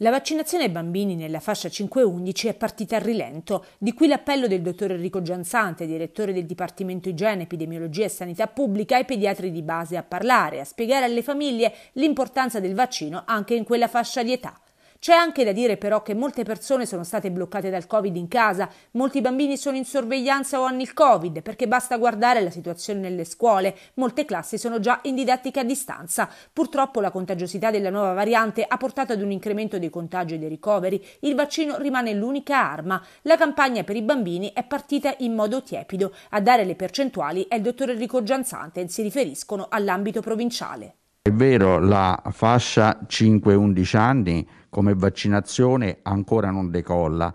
La vaccinazione ai bambini nella fascia 5-11 è partita a rilento, di cui l'appello del dottor Enrico Gianzante, direttore del Dipartimento Igiene, Epidemiologia e Sanità Pubblica, ai pediatri di base a parlare, a spiegare alle famiglie l'importanza del vaccino anche in quella fascia di età. C'è anche da dire però che molte persone sono state bloccate dal Covid in casa, molti bambini sono in sorveglianza o hanno il Covid, perché basta guardare la situazione nelle scuole, molte classi sono già in didattica a distanza. Purtroppo la contagiosità della nuova variante ha portato ad un incremento dei contagi e dei ricoveri, il vaccino rimane l'unica arma. La campagna per i bambini è partita in modo tiepido, a dare le percentuali è il dottor Enrico Gianzante, si riferiscono all'ambito provinciale. È vero, la fascia 5-11 anni come vaccinazione ancora non decolla.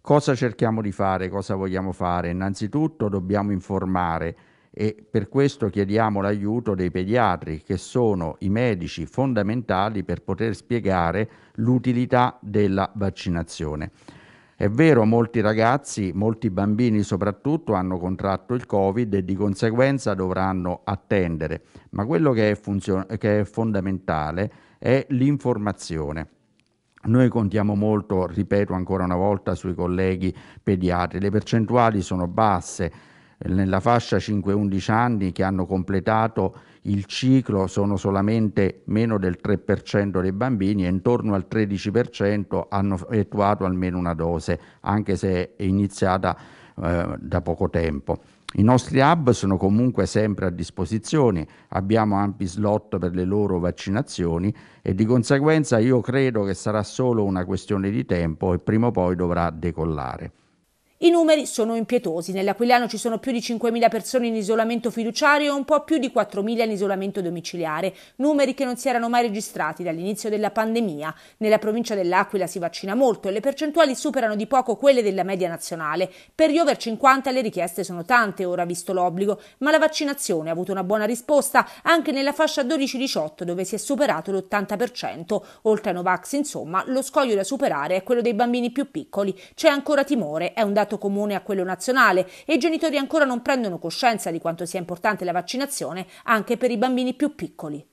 Cosa cerchiamo di fare? Cosa vogliamo fare? Innanzitutto dobbiamo informare e per questo chiediamo l'aiuto dei pediatri che sono i medici fondamentali per poter spiegare l'utilità della vaccinazione. È vero, molti ragazzi, molti bambini soprattutto, hanno contratto il Covid e di conseguenza dovranno attendere, ma quello che è, funzion- che è fondamentale è l'informazione. Noi contiamo molto, ripeto ancora una volta, sui colleghi pediatri, le percentuali sono basse eh, nella fascia 5-11 anni che hanno completato il il ciclo sono solamente meno del 3% dei bambini e intorno al 13% hanno effettuato almeno una dose, anche se è iniziata eh, da poco tempo. I nostri hub sono comunque sempre a disposizione, abbiamo ampi slot per le loro vaccinazioni e di conseguenza io credo che sarà solo una questione di tempo e prima o poi dovrà decollare. I numeri sono impietosi. Nell'Aquiliano ci sono più di 5.000 persone in isolamento fiduciario e un po' più di 4.000 in isolamento domiciliare, numeri che non si erano mai registrati dall'inizio della pandemia. Nella provincia dell'Aquila si vaccina molto e le percentuali superano di poco quelle della media nazionale. Per gli over 50 le richieste sono tante ora visto l'obbligo, ma la vaccinazione ha avuto una buona risposta anche nella fascia 12-18 dove si è superato l'80%. Oltre a Novax, insomma, lo scoglio da superare è quello dei bambini più piccoli. C'è ancora timore, è un dato dialetto comune a quello nazionale e i genitori ancora non prendono coscienza di quanto sia importante la vaccinazione anche per i bambini più piccoli.